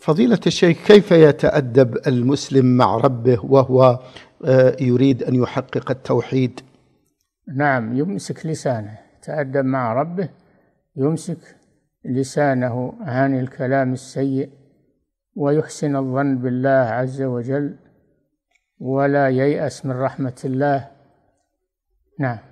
فضيلة الشيخ كيف يتأدب المسلم مع ربه وهو آه، يريد أن يحقق التوحيد نعم يمسك لسانه تأدب مع ربه يمسك لسانه عن الكلام السيء ويحسن الظن بالله عز وجل ولا ييأس من رحمة الله نعم